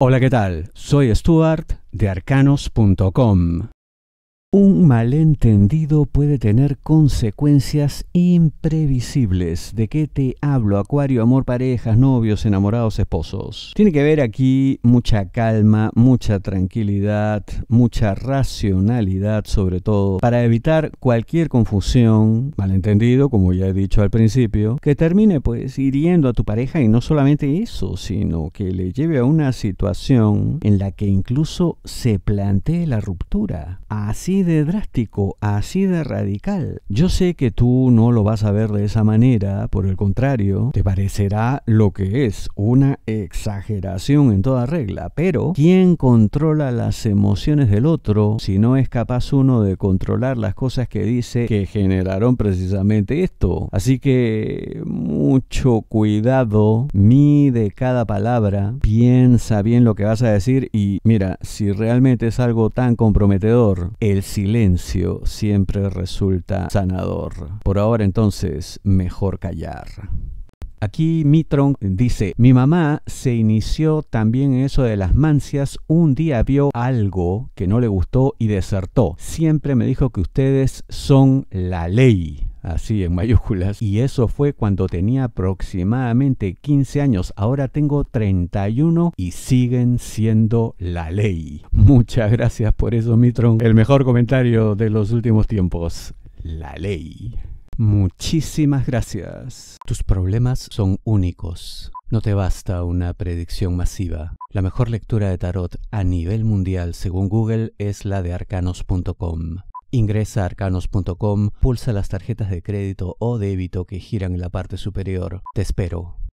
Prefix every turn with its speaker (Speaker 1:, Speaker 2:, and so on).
Speaker 1: Hola, ¿qué tal? Soy Stuart de arcanos.com. Un malentendido puede tener consecuencias imprevisibles. ¿De qué te hablo, Acuario? Amor, parejas, novios, enamorados, esposos. Tiene que ver aquí mucha calma, mucha tranquilidad, mucha racionalidad sobre todo, para evitar cualquier confusión, malentendido, como ya he dicho al principio, que termine pues hiriendo a tu pareja y no solamente eso, sino que le lleve a una situación en la que incluso se plantee la ruptura. Así de drástico, así de radical. Yo sé que tú no lo vas a ver de esa manera, por el contrario, te parecerá lo que es, una exageración en toda regla, pero ¿quién controla las emociones del otro si no es capaz uno de controlar las cosas que dice que generaron precisamente esto? Así que mucho cuidado, mide cada palabra, piensa bien lo que vas a decir y mira, si realmente es algo tan comprometedor, el silencio siempre resulta sanador. Por ahora entonces, mejor callar. Aquí Mitron dice, mi mamá se inició también en eso de las mancias, un día vio algo que no le gustó y desertó. Siempre me dijo que ustedes son la ley así en mayúsculas. Y eso fue cuando tenía aproximadamente 15 años. Ahora tengo 31 y siguen siendo la ley. Muchas gracias por eso, Mitron. El mejor comentario de los
Speaker 2: últimos tiempos. La ley. Muchísimas gracias. Tus problemas son únicos. No te basta una predicción masiva. La mejor lectura de tarot a nivel mundial según Google es la de arcanos.com. Ingresa a arcanos.com, pulsa las tarjetas de crédito o débito que giran en la parte superior. Te espero.